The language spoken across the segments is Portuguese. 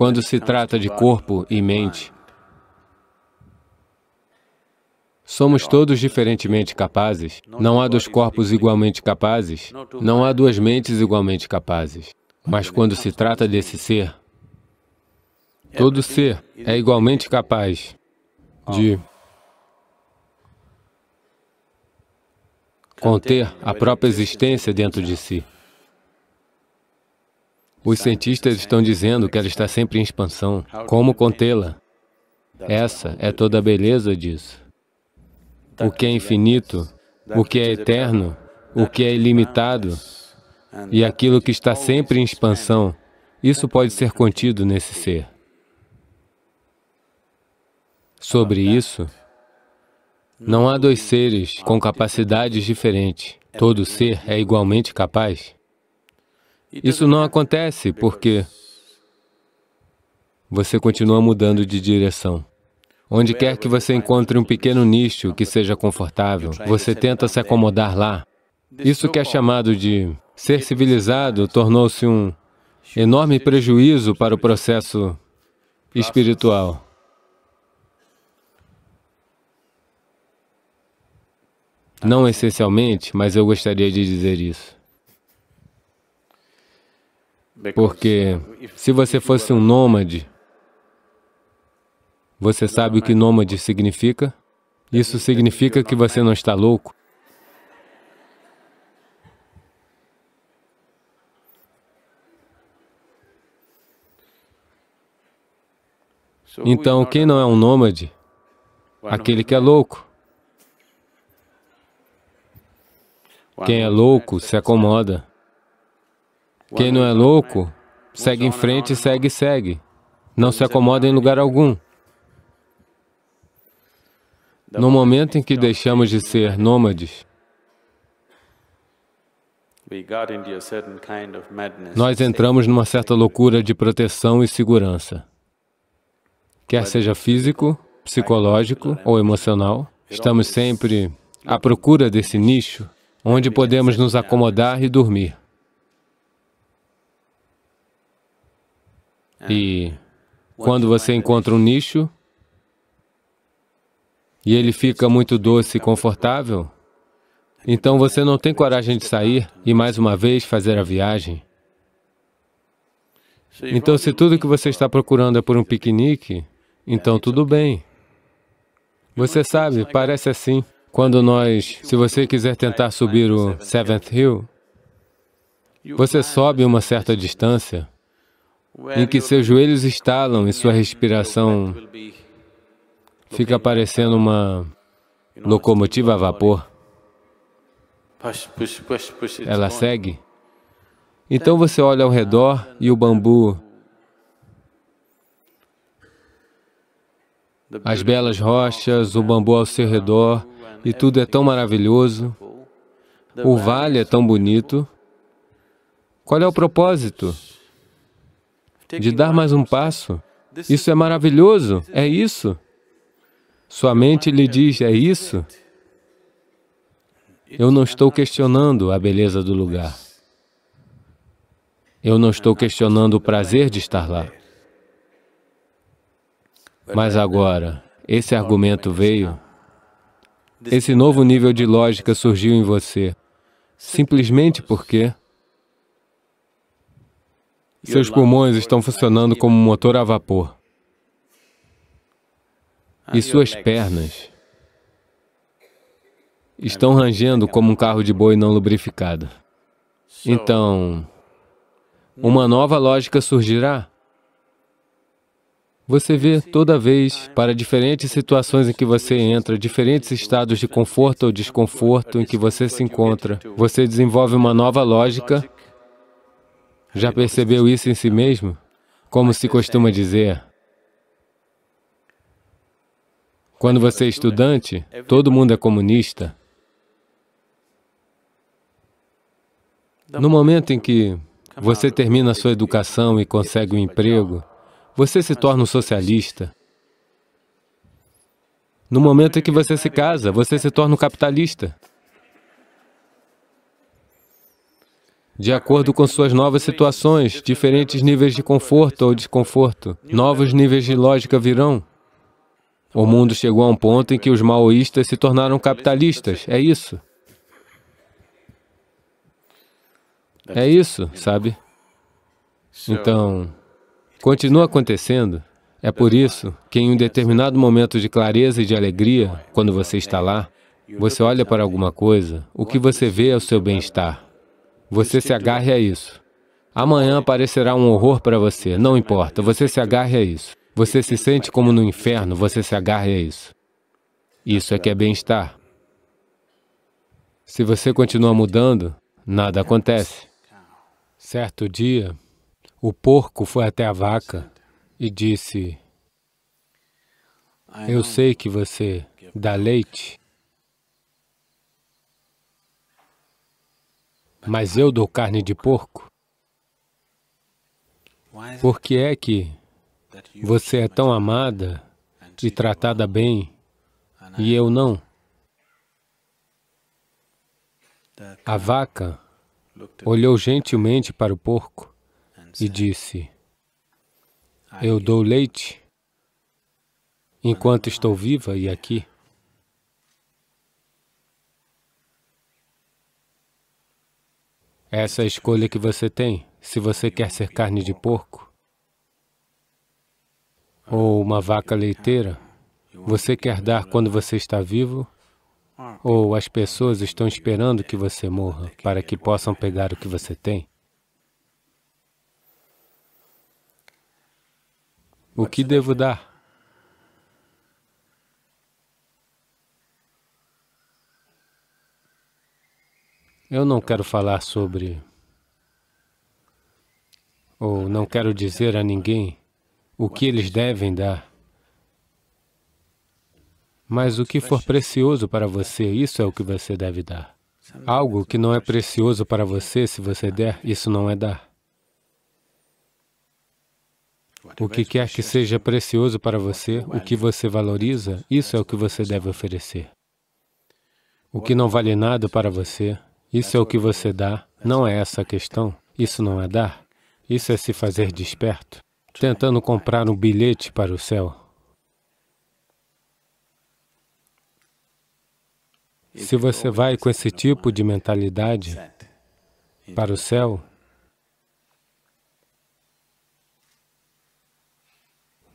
quando se trata de corpo e mente. Somos todos diferentemente capazes. Não há dois corpos igualmente capazes. Não há duas mentes igualmente capazes. Mas quando se trata desse ser, todo ser é igualmente capaz de conter a própria existência dentro de si. Os cientistas estão dizendo que ela está sempre em expansão. Como contê-la? Essa é toda a beleza disso. O que é infinito, o que é eterno, o que é ilimitado, e aquilo que está sempre em expansão, isso pode ser contido nesse ser. Sobre isso, não há dois seres com capacidades diferentes. Todo ser é igualmente capaz. Isso não acontece porque você continua mudando de direção. Onde quer que você encontre um pequeno nicho que seja confortável, você tenta se acomodar lá. Isso que é chamado de ser civilizado tornou-se um enorme prejuízo para o processo espiritual. Não essencialmente, mas eu gostaria de dizer isso. Porque se você fosse um nômade, você sabe o que nômade significa? Isso significa que você não está louco. Então, quem não é um nômade? Aquele que é louco. Quem é louco se acomoda. Quem não é louco, segue em frente, segue, segue. Não se acomoda em lugar algum. No momento em que deixamos de ser nômades, nós entramos numa certa loucura de proteção e segurança. Quer seja físico, psicológico ou emocional, estamos sempre à procura desse nicho onde podemos nos acomodar e dormir. E é. quando você encontra um nicho e ele fica muito doce e confortável, então você não tem coragem de sair e mais uma vez fazer a viagem. Então, se tudo que você está procurando é por um piquenique, então tudo bem. Você sabe, parece assim. Quando nós... Se você quiser tentar subir o Seventh Hill, você sobe uma certa distância, em que seus joelhos estalam e sua respiração fica parecendo uma locomotiva a vapor. Ela segue. Então você olha ao redor e o bambu, as belas rochas, o bambu ao seu redor, e tudo é tão maravilhoso. O vale é tão bonito. Qual é o propósito? de dar mais um passo. Isso é maravilhoso, é isso. Sua mente lhe diz, é isso. Eu não estou questionando a beleza do lugar. Eu não estou questionando o prazer de estar lá. Mas agora, esse argumento veio, esse novo nível de lógica surgiu em você, simplesmente porque seus pulmões estão funcionando como um motor a vapor. E suas pernas estão rangendo como um carro de boi não lubrificado. Então, uma nova lógica surgirá. Você vê toda vez, para diferentes situações em que você entra, diferentes estados de conforto ou desconforto em que você se encontra, você desenvolve uma nova lógica já percebeu isso em si mesmo? Como se costuma dizer, quando você é estudante, todo mundo é comunista. No momento em que você termina a sua educação e consegue um emprego, você se torna um socialista. No momento em que você se casa, você se torna um capitalista. de acordo com suas novas situações, diferentes níveis de conforto ou desconforto. Novos níveis de lógica virão. O mundo chegou a um ponto em que os maoístas se tornaram capitalistas, é isso. É isso, sabe? Então, continua acontecendo. É por isso que em um determinado momento de clareza e de alegria, quando você está lá, você olha para alguma coisa, o que você vê é o seu bem-estar. Você se agarre a isso. Amanhã parecerá um horror para você, não importa, você se agarre a isso. Você se sente como no inferno, você se agarre a isso. Isso é que é bem-estar. Se você continua mudando, nada acontece. Certo dia, o porco foi até a vaca e disse, eu sei que você é dá leite mas eu dou carne de porco. Por que é que você é tão amada e tratada bem e eu não? A vaca olhou gentilmente para o porco e disse, eu dou leite enquanto estou viva e aqui. Essa é a escolha que você tem. Se você quer ser carne de porco ou uma vaca leiteira, você quer dar quando você está vivo ou as pessoas estão esperando que você morra para que possam pegar o que você tem? O que devo dar? Eu não quero falar sobre, ou não quero dizer a ninguém o que eles devem dar. Mas o que for precioso para você, isso é o que você deve dar. Algo que não é precioso para você, se você der, isso não é dar. O que quer que seja precioso para você, o que você valoriza, isso é o que você deve oferecer. O que não vale nada para você, isso é o que você dá, não é essa a questão. Isso não é dar. Isso é se fazer desperto, tentando comprar um bilhete para o céu. Se você vai com esse tipo de mentalidade para o céu,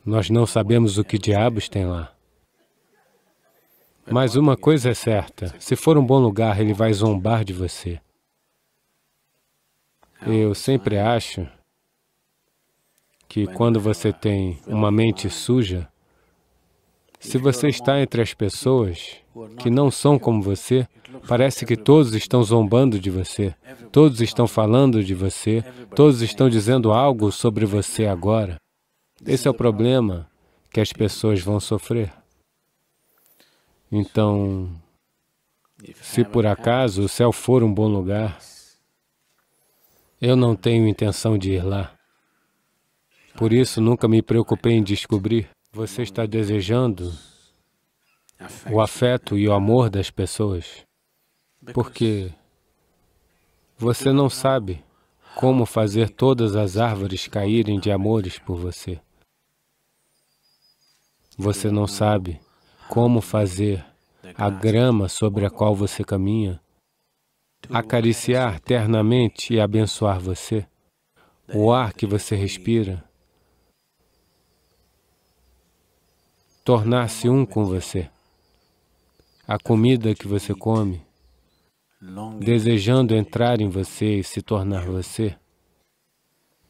nós não sabemos o que diabos tem lá. Mas uma coisa é certa, se for um bom lugar, ele vai zombar de você. Eu sempre acho que quando você tem uma mente suja, se você está entre as pessoas que não são como você, parece que todos estão zombando de você, todos estão falando de você, todos estão dizendo algo sobre você agora. Esse é o problema que as pessoas vão sofrer. Então, se por acaso o céu for um bom lugar, eu não tenho intenção de ir lá. Por isso, nunca me preocupei em descobrir. Você está desejando o afeto e o amor das pessoas, porque você não sabe como fazer todas as árvores caírem de amores por você. Você não sabe como fazer a grama sobre a qual você caminha, acariciar ternamente e abençoar você, o ar que você respira, tornar-se um com você, a comida que você come, desejando entrar em você e se tornar você.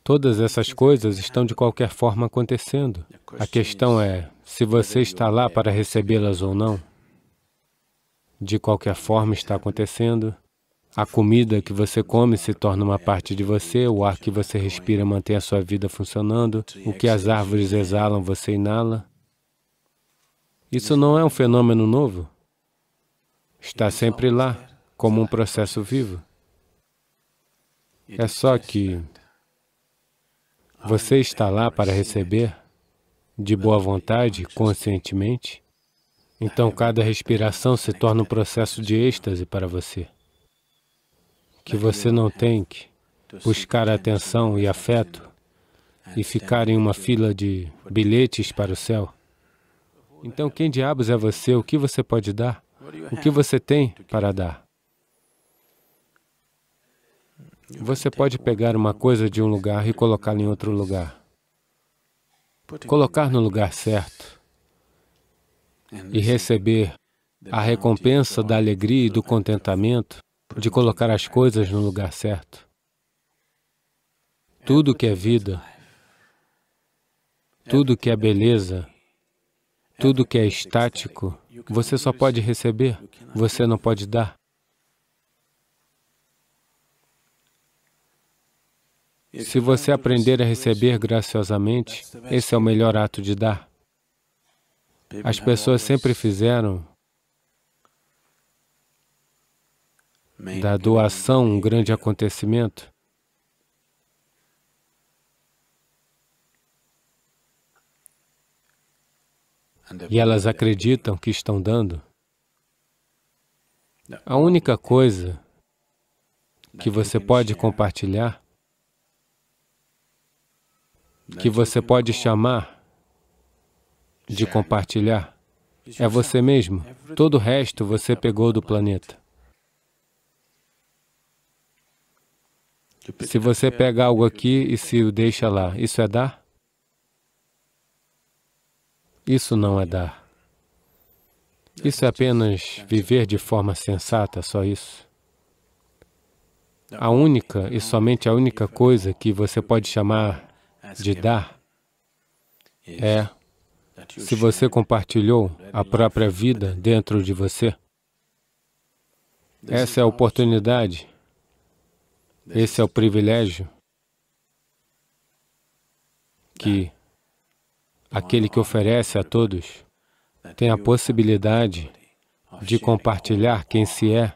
Todas essas coisas estão de qualquer forma acontecendo. É a questão é, se você está lá para recebê-las ou não. De qualquer forma, está acontecendo. A comida que você come se torna uma parte de você, o ar que você respira mantém a sua vida funcionando, o que as árvores exalam, você inala. Isso não é um fenômeno novo. Está sempre lá, como um processo vivo. É só que você está lá para receber de boa vontade, conscientemente, então cada respiração se torna um processo de êxtase para você, que você não tem que buscar atenção e afeto e ficar em uma fila de bilhetes para o céu. Então, quem diabos é você? O que você pode dar? O que você tem para dar? Você pode pegar uma coisa de um lugar e colocá-la em outro lugar colocar no lugar certo e receber a recompensa da alegria e do contentamento de colocar as coisas no lugar certo. Tudo que é vida, tudo que é beleza, tudo que é estático, você só pode receber, você não pode dar. Se você aprender a receber graciosamente, esse é o melhor ato de dar. As pessoas sempre fizeram da doação um grande acontecimento. E elas acreditam que estão dando. A única coisa que você pode compartilhar né, que você pode chamar de compartilhar é você mesmo. Todo o resto você pegou do planeta. Se você pega algo aqui e se o deixa lá, isso é dar? Isso não é dar. Isso é apenas viver de forma sensata, só isso. A única e somente a única coisa que você pode chamar de dar é se você compartilhou a própria vida dentro de você. Essa é a oportunidade, esse é o privilégio que aquele que oferece a todos tem a possibilidade de compartilhar quem se é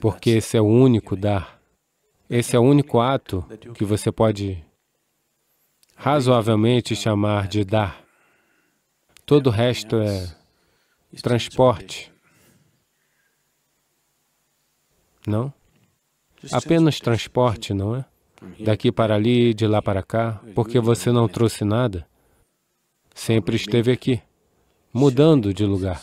porque esse é o único dar. Esse é o único ato que você pode razoavelmente chamar de dar. Todo o resto é transporte. Não? Apenas transporte, não é? Daqui para ali, de lá para cá, porque você não trouxe nada. Sempre esteve aqui, mudando de lugar.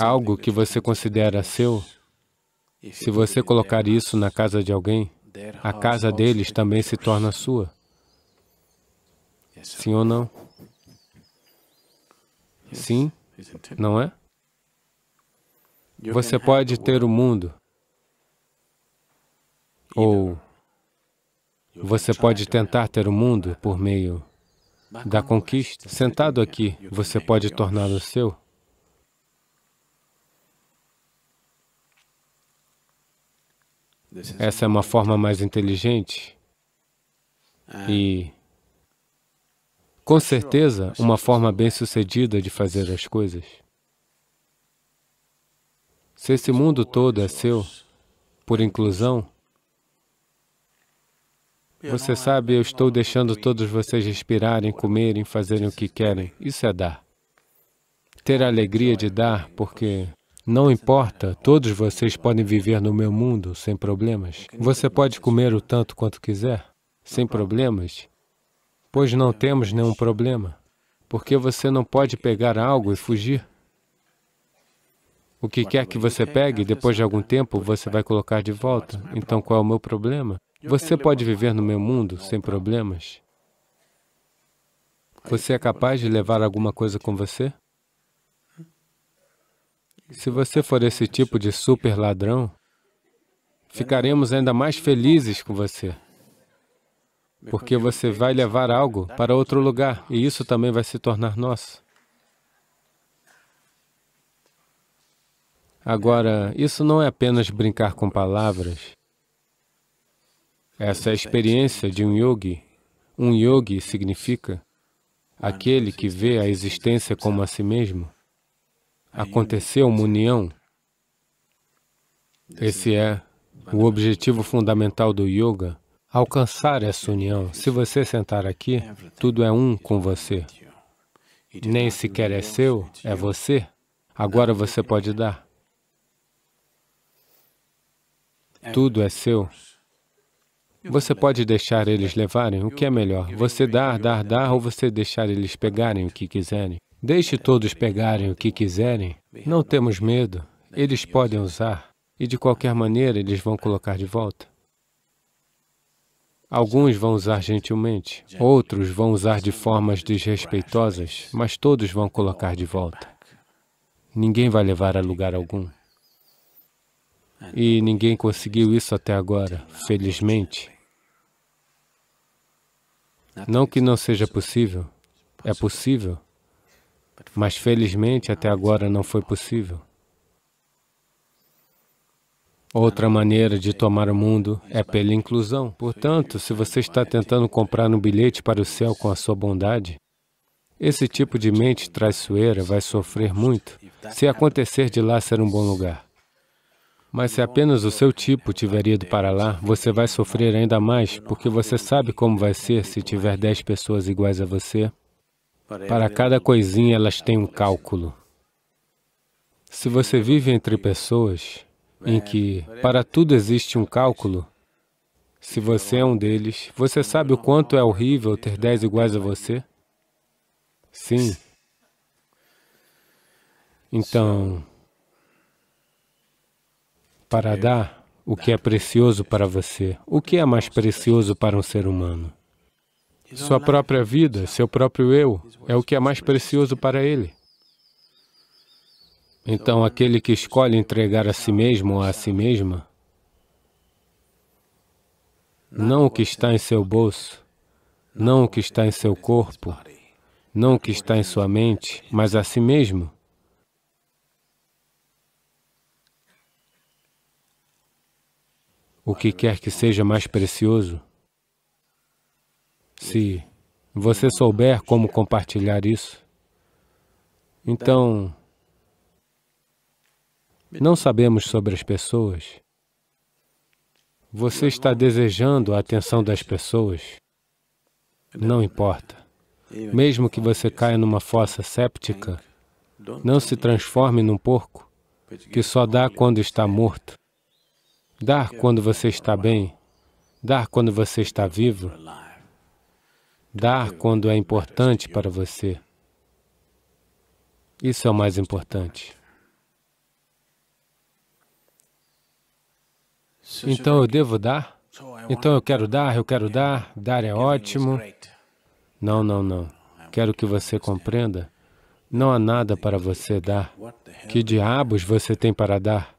algo que você considera seu, se você colocar isso na casa de alguém, a casa deles também se torna sua. Sim ou não? Sim? Não é? Você pode ter o mundo, ou você pode tentar ter o mundo por meio da conquista. Sentado aqui, você pode torná-lo seu. Essa é uma forma mais inteligente é. e, com certeza, uma forma bem-sucedida de fazer as coisas. Se esse mundo todo é seu, por inclusão, você é, sabe, eu estou deixando todos vocês respirarem, comerem, fazerem o que querem. Isso é dar. Ter é a alegria de dar, porque não importa, todos vocês podem viver no meu mundo sem problemas. Você pode comer o tanto quanto quiser, sem problemas, pois não temos nenhum problema, porque você não pode pegar algo e fugir. O que quer que você pegue, depois de algum tempo, você vai colocar de volta. Então, qual é o meu problema? Você pode viver no meu mundo sem problemas. Você é capaz de levar alguma coisa com você? Se você for esse tipo de super ladrão, ficaremos ainda mais felizes com você, porque você vai levar algo para outro lugar e isso também vai se tornar nosso. Agora, isso não é apenas brincar com palavras. Essa é a experiência de um yogi. Um yogi significa aquele que vê a existência como a si mesmo aconteceu uma união. Esse é o objetivo fundamental do yoga, alcançar essa união. Se você sentar aqui, é tudo é um com é você. Nem sequer é, é seu, é você. Agora você pode dar. Tudo é seu. Você pode deixar eles levarem, o que é melhor? Você dar, dar, dar, ou você deixar eles pegarem o que quiserem? Deixe todos pegarem o que quiserem. Não temos medo. Eles podem usar. E de qualquer maneira, eles vão colocar de volta. Alguns vão usar gentilmente, outros vão usar de formas desrespeitosas, mas todos vão colocar de volta. Ninguém vai levar a lugar algum. E ninguém conseguiu isso até agora, felizmente. Não que não seja possível, é possível mas felizmente até agora não foi possível. Outra maneira de tomar o mundo é pela inclusão. Portanto, se você está tentando comprar um bilhete para o céu com a sua bondade, esse tipo de mente traiçoeira vai sofrer muito se acontecer de lá ser um bom lugar. Mas se apenas o seu tipo tiver ido para lá, você vai sofrer ainda mais, porque você sabe como vai ser se tiver dez pessoas iguais a você, para é cada coisinha elas têm um cálculo. Se você vive entre pessoas em é, que para é tudo existe um cálculo, se então, você é um deles, você então, sabe o quanto é horrível ter dez iguais a você? Sim. Então, para dar o que é precioso para você, o que é mais precioso para um ser humano? sua própria vida, seu próprio eu, é o que é mais precioso para ele. Então, aquele que escolhe entregar a si mesmo ou a si mesma, não o que está em seu bolso, não o que está em seu corpo, não o que está em sua mente, mas a si mesmo, o que quer que seja mais precioso, se você souber como compartilhar isso, então, não sabemos sobre as pessoas. Você está desejando a atenção das pessoas. Não importa. Mesmo que você caia numa fossa séptica, não se transforme num porco, que só dá quando está morto. Dar quando você está bem, dar quando você está vivo, Dar quando é importante para você. Isso é o mais importante. Então eu devo dar? Então eu quero dar, eu quero dar, dar é ótimo. Não, não, não. Quero que você compreenda. Não há nada para você dar. Que diabos você tem para dar?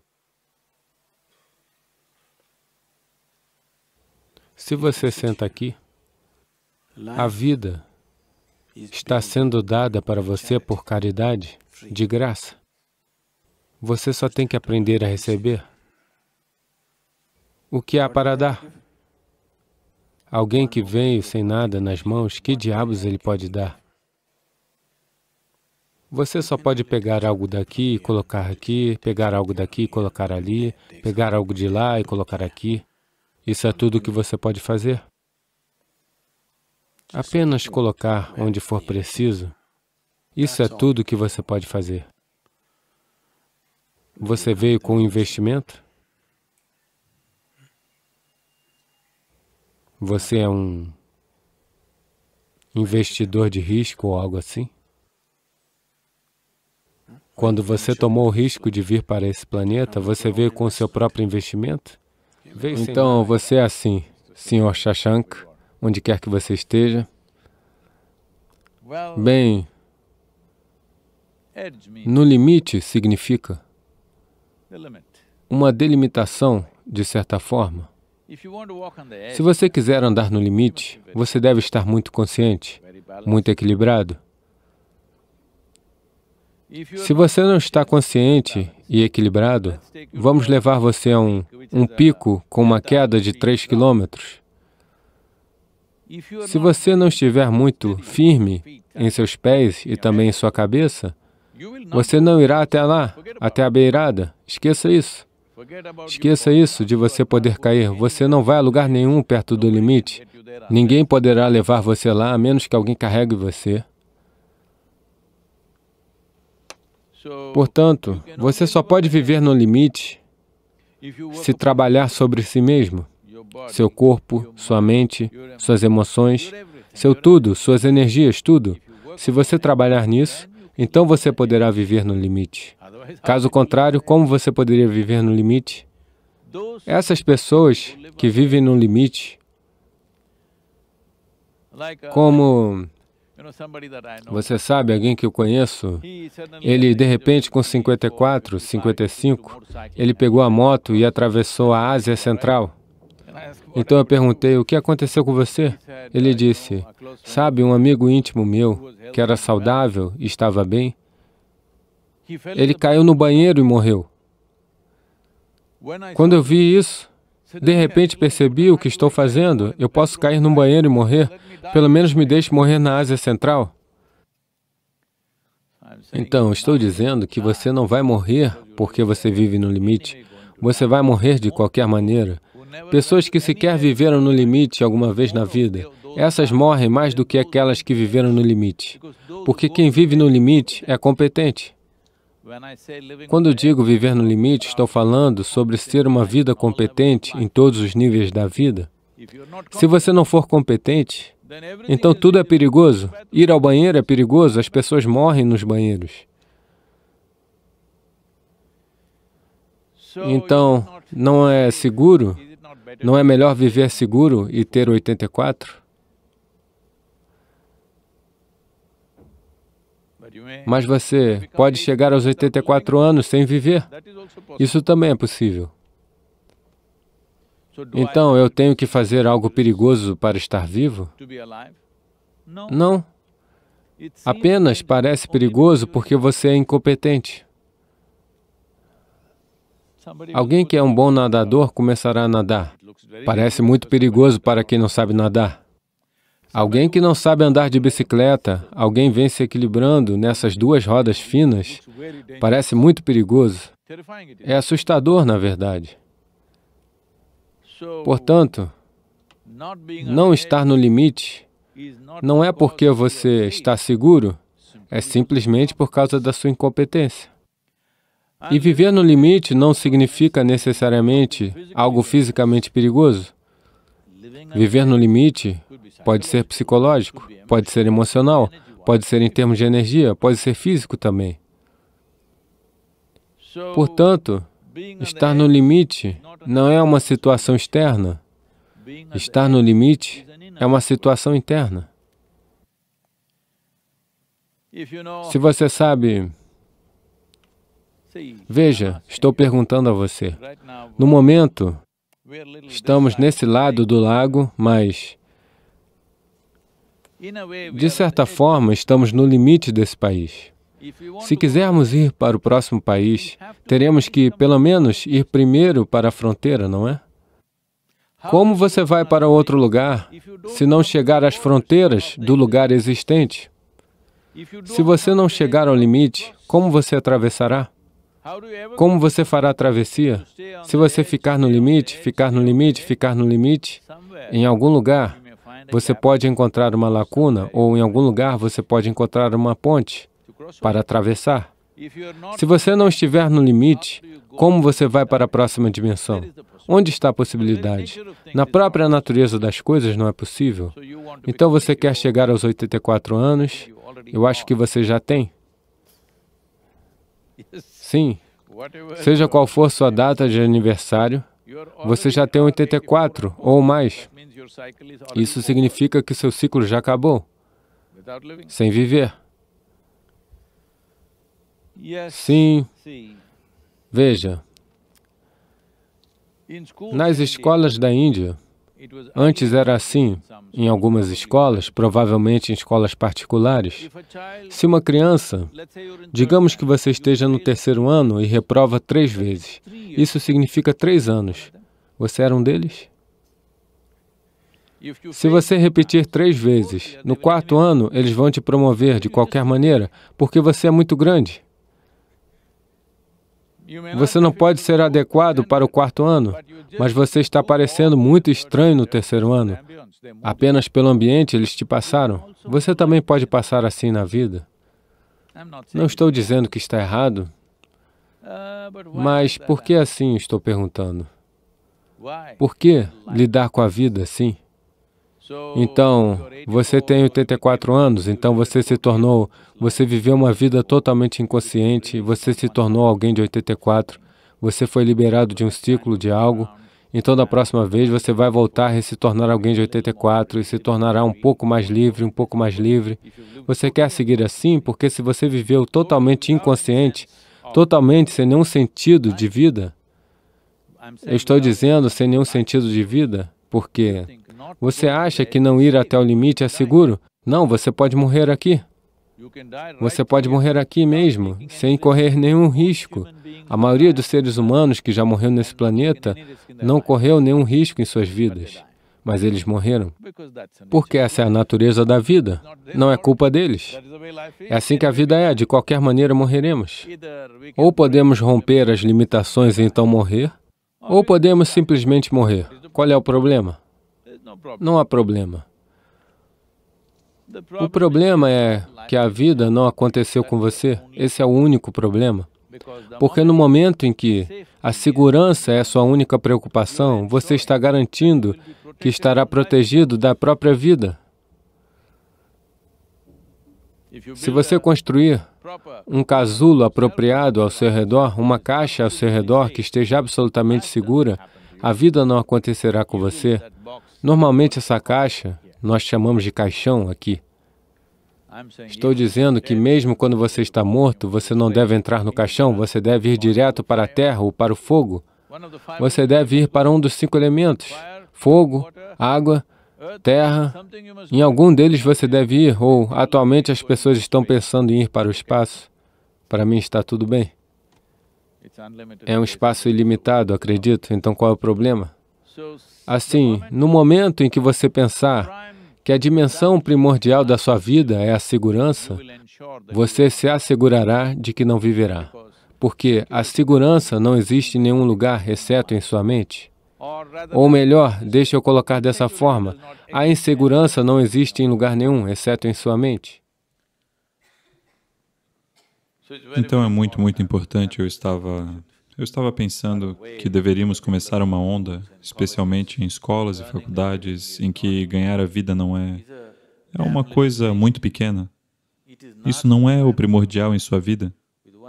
Se você senta aqui, a vida está sendo dada para você por caridade, de graça. Você só tem que aprender a receber. O que há para dar? Alguém que veio sem nada nas mãos, que diabos ele pode dar? Você só pode pegar algo daqui e colocar aqui, pegar algo daqui e colocar ali, pegar algo de lá e colocar aqui. Isso é tudo o que você pode fazer. Apenas colocar onde for preciso. Isso é tudo que você pode fazer. Você veio com um investimento? Você é um investidor de risco ou algo assim? Quando você tomou o risco de vir para esse planeta, você veio com o seu próprio investimento? Então, você é assim, Sr. Shashank, onde quer que você esteja. Bem, no limite significa uma delimitação, de certa forma. Se você quiser andar no limite, você deve estar muito consciente, muito equilibrado. Se você não está consciente e equilibrado, vamos levar você a um, um pico com uma queda de 3 quilômetros. Se você não estiver muito firme em seus pés e também em sua cabeça, você não irá até lá, até a beirada. Esqueça isso. Esqueça isso de você poder cair. Você não vai a lugar nenhum perto do limite. Ninguém poderá levar você lá, a menos que alguém carregue você. Portanto, você só pode viver no limite se trabalhar sobre si mesmo seu corpo, sua mente, suas emoções, seu tudo, suas energias, tudo. Se você trabalhar nisso, então você poderá viver no limite. Caso contrário, como você poderia viver no limite? Essas pessoas que vivem no limite, uh, como você sabe, alguém que eu conheço, ele de repente com 54, 55, ele pegou a moto e atravessou a Ásia Central. Então eu perguntei: O que aconteceu com você? Ele disse: Sabe, um amigo íntimo meu, que era saudável e estava bem, ele caiu no banheiro e morreu. Quando eu vi isso, de repente percebi o que estou fazendo. Eu posso cair no banheiro e morrer. Pelo menos me deixe morrer na Ásia Central. Então, estou dizendo que você não vai morrer porque você vive no limite. Você vai morrer de qualquer maneira. Né? Pessoas que sequer viveram no limite alguma vez na vida, essas morrem mais do que aquelas que viveram no limite. Porque quem vive no limite é competente. Quando digo viver no limite, estou falando sobre ser uma vida competente em todos os níveis da vida. Se você não for competente, então tudo é perigoso. Ir ao banheiro é perigoso, as pessoas morrem nos banheiros. Então, não é seguro não é melhor viver seguro e ter 84? Mas você pode chegar aos 84 anos sem viver. Isso também é possível. Então, eu tenho que fazer algo perigoso para estar vivo? Não. Apenas parece perigoso porque você é incompetente. Alguém que é um bom nadador começará a nadar. Parece muito perigoso para quem não sabe nadar. Alguém que não sabe andar de bicicleta, alguém vem se equilibrando nessas duas rodas finas, parece muito perigoso. É assustador, na verdade. Portanto, não estar no limite não é porque você está seguro, é simplesmente por causa da sua incompetência. E viver no limite não significa necessariamente algo fisicamente perigoso. Viver no limite pode ser psicológico, pode ser emocional, pode ser em termos de energia, pode ser físico também. Portanto, estar no limite não é uma situação externa. Estar no limite é uma situação interna. Se você sabe Veja, estou perguntando a você. No momento, estamos nesse lado do lago, mas, de certa forma, estamos no limite desse país. Se quisermos ir para o próximo país, teremos que, pelo menos, ir primeiro para a fronteira, não é? Como você vai para outro lugar se não chegar às fronteiras do lugar existente? Se você não chegar ao limite, como você atravessará? Como você fará a travessia? Se você ficar no limite, ficar no limite, ficar no limite, em algum lugar você pode encontrar uma lacuna ou em algum lugar você pode encontrar uma ponte para atravessar. Se você não estiver no limite, como você vai para a próxima dimensão? Onde está a possibilidade? Na própria natureza das coisas não é possível. Então você quer chegar aos 84 anos? Eu acho que você já tem. Sim, seja qual for sua data de aniversário, você já tem 84 ou mais. Isso significa que seu ciclo já acabou, sem viver. Sim. Veja, nas escolas da Índia, Antes era assim, em algumas escolas, provavelmente em escolas particulares. Se uma criança, digamos que você esteja no terceiro ano e reprova três vezes, isso significa três anos. Você era um deles? Se você repetir três vezes, no quarto ano eles vão te promover de qualquer maneira, porque você é muito grande. Você não pode ser adequado é para o quarto ano, mas você está parecendo muito estranho no é terceiro ano. Apenas pelo ambiente eles te passaram. Você também pode passar assim na vida. Não estou dizendo que está errado, ah, mas por que assim estou perguntando? Por que lidar com a vida assim? Então, você tem 84 anos, então você se tornou, você viveu uma vida totalmente inconsciente, você se tornou alguém de 84, você foi liberado de um ciclo, de algo, então da próxima vez você vai voltar e se tornar alguém de 84 e se tornará um pouco mais livre, um pouco mais livre. Você quer seguir assim porque se você viveu totalmente inconsciente, totalmente sem nenhum sentido de vida, eu estou dizendo sem nenhum sentido de vida, porque você acha que não ir até o limite é seguro? Não, você pode morrer aqui. Você pode morrer aqui mesmo, sem correr nenhum risco. A maioria dos seres humanos que já morreu nesse planeta não correu nenhum risco em suas vidas, mas eles morreram. Porque essa é a natureza da vida, não é culpa deles. É assim que a vida é, de qualquer maneira morreremos. Ou podemos romper as limitações e então morrer, ou podemos simplesmente morrer. Qual é o problema? não há problema. O problema é que a vida não aconteceu com você. Esse é o único problema. Porque no momento em que a segurança é a sua única preocupação, você está garantindo que estará protegido da própria vida. Se você construir um casulo apropriado ao seu redor, uma caixa ao seu redor que esteja absolutamente segura, a vida não acontecerá com você. Normalmente essa caixa nós chamamos de caixão aqui. Estou dizendo que mesmo quando você está morto, você não deve entrar no caixão, você deve ir direto para a terra ou para o fogo. Você deve ir para um dos cinco elementos, fogo, água, terra. Em algum deles você deve ir, ou atualmente as pessoas estão pensando em ir para o espaço. Para mim está tudo bem. É um espaço ilimitado, acredito. Então qual é o problema? Assim, no momento em que você pensar que a dimensão primordial da sua vida é a segurança, você se assegurará de que não viverá, porque a segurança não existe em nenhum lugar exceto em sua mente. Ou melhor, deixe eu colocar dessa forma, a insegurança não existe em lugar nenhum exceto em sua mente. Então é muito, muito importante. Eu estava eu estava pensando que deveríamos começar uma onda, especialmente em escolas e faculdades, em que ganhar a vida não é. é uma coisa muito pequena. Isso não é o primordial em sua vida.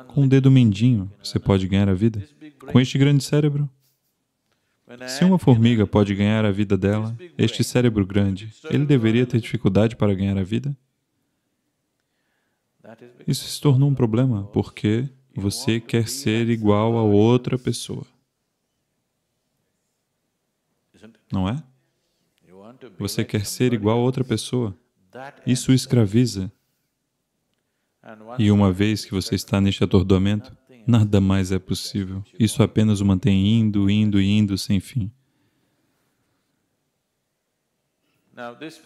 Com um dedo mendinho, você pode ganhar a vida. Com este grande cérebro, se uma formiga pode ganhar a vida dela, este cérebro grande, ele deveria ter dificuldade para ganhar a vida? Isso se tornou um problema, porque você quer ser igual a outra pessoa. Não é? Você quer ser igual a outra pessoa. Isso o escraviza. E uma vez que você está neste atordoamento, nada mais é possível. Isso apenas o mantém indo, indo, indo, sem fim.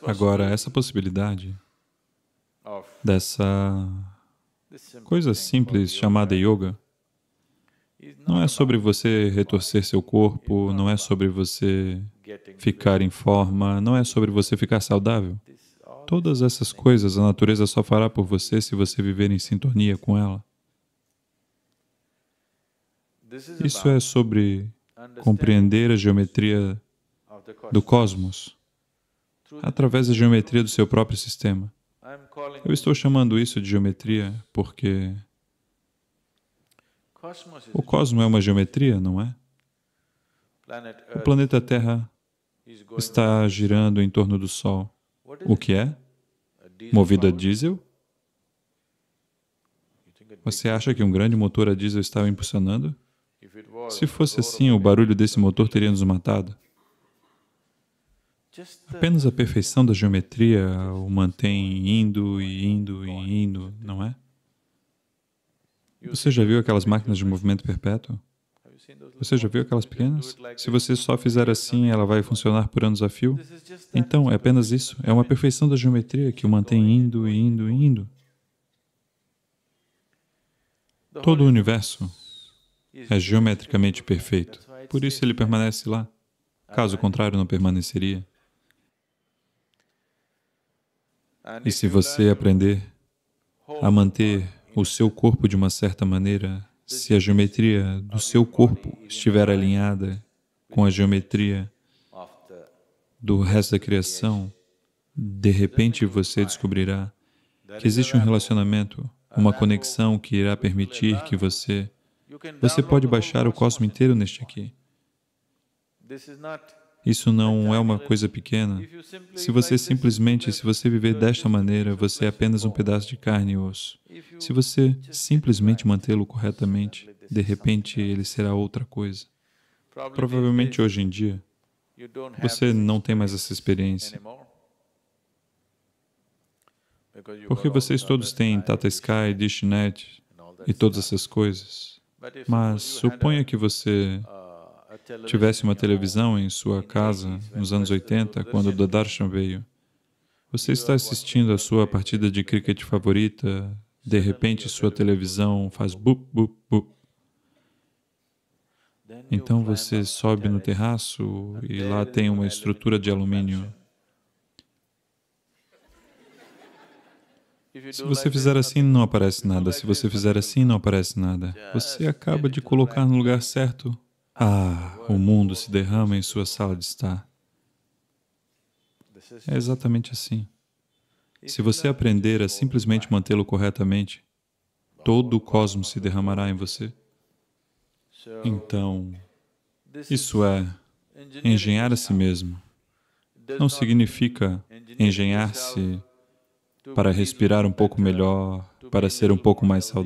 Agora, essa possibilidade dessa coisa simples chamada yoga, não é, é sobre você retorcer seu corpo, não é sobre você ficar em forma, não é sobre você ficar saudável. Todas essas coisas a natureza só fará por você se você viver em sintonia com ela. Isso é sobre compreender a geometria do cosmos através da geometria do seu próprio sistema. Eu estou chamando isso de geometria porque o cosmos é uma geometria, não é? O planeta Terra está girando em torno do Sol. O que é? Movido a diesel? Você acha que um grande motor a diesel estava impulsionando? Se fosse assim, o barulho desse motor teria nos matado. Uh, apenas a perfeição da geometria o mantém indo e indo e indo, não é? Você já viu aquelas máquinas de movimento perpétuo? Você já viu aquelas pequenas? Se você só fizer assim, ela vai funcionar por anos a fio? Então, é apenas isso. É uma perfeição da geometria que o mantém indo e indo e indo. Todo o universo é geometricamente perfeito. Por isso ele permanece lá. Caso contrário, não permaneceria. E se você aprender a manter o seu corpo de uma certa maneira, se a geometria do seu corpo estiver alinhada com a geometria do resto da criação, de repente você descobrirá que existe um relacionamento, uma conexão que irá permitir que você... Você pode baixar o cosmo inteiro neste aqui. Isso não é uma coisa pequena. Se você simplesmente, se você viver desta maneira, você é apenas um pedaço de carne e osso. Se você simplesmente mantê-lo corretamente, de repente ele será outra coisa. Provavelmente hoje em dia, você não tem mais essa experiência. Porque vocês todos têm Tata Sky, DishNet e todas essas coisas. Mas suponha que você tivesse uma televisão em sua casa nos anos 80, quando Dodarshan veio. Você está assistindo a sua partida de cricket favorita, de repente sua televisão faz bup, bup, bup. Então você sobe no terraço e lá tem uma estrutura de alumínio. Se você fizer assim, não aparece nada. Se você fizer assim, não aparece nada. Você acaba de colocar no lugar certo ah, o mundo se derrama em sua sala de estar. É exatamente assim. Se você aprender a simplesmente mantê-lo corretamente, todo o cosmos se derramará em você. Então, isso é engenhar a si mesmo. Não significa engenhar-se para respirar um pouco melhor, para ser um pouco mais saudável.